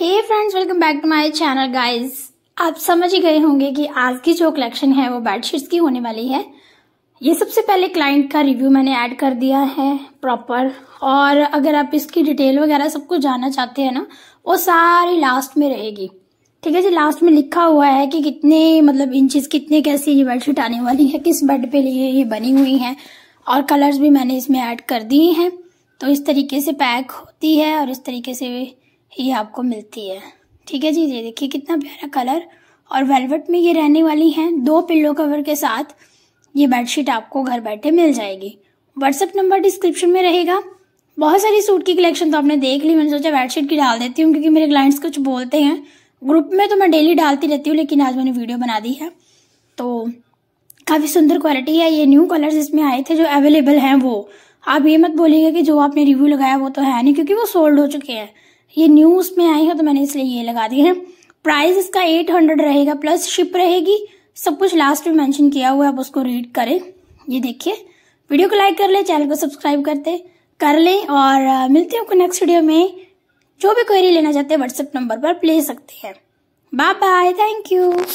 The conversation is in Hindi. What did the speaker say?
hey friends welcome back to my channel guys आप समझ ही गए होंगे कि आज की जो कलेक्शन है वो बेडशीट्स की होने वाली है ये सबसे पहले क्लाइंट का रिव्यू मैंने ऐड कर दिया है प्रॉपर और अगर आप इसकी डिटेल वगैरह सब कुछ जानना चाहते हैं ना वो सारी लास्ट में रहेगी ठीक है जी लास्ट में लिखा हुआ है कि कितने मतलब इंचज कितने कैसी ये बेडशीट आने वाली है किस बेड पे लिए ये बनी हुई है और कलर्स भी मैंने इसमें ऐड कर दिए हैं तो इस तरीके से पैक होती है और इस तरीके से ये आपको मिलती है ठीक है जी ये देखिए कितना प्यारा कलर और वेलवेट में ये रहने वाली हैं दो पिल्लो कवर के साथ ये बेडशीट आपको घर बैठे मिल जाएगी व्हाट्सअप नंबर डिस्क्रिप्शन में रहेगा बहुत सारी सूट की कलेक्शन तो आपने देख ली मैंने सोचा बेडशीट की डाल देती हूँ क्योंकि मेरे क्लाइंट्स कुछ बोलते हैं ग्रुप में तो मैं डेली डालती रहती हूँ लेकिन आज मैंने वीडियो बना दी है तो काफ़ी सुंदर क्वालिटी है ये न्यू कलर्स इसमें आए थे जो अवेलेबल हैं वो आप ये मत बोलिएगा कि जो आपने रिव्यू लगाया वो तो है नहीं क्योंकि वो सोल्ड हो चुके हैं ये न्यूज में आई है तो मैंने इसलिए ये लगा दी है प्राइस इसका एट हंड्रेड रहेगा प्लस शिप रहेगी सब कुछ लास्ट में मेंशन किया हुआ है आप उसको रीड करें ये देखिए वीडियो को लाइक कर ले चैनल को सब्सक्राइब करते कर ले और मिलते हैं आपको नेक्स्ट वीडियो में जो भी क्वेरी लेना चाहते हैं व्हाट्सएप नंबर पर ले सकते हैं बाय बाय थैंक यू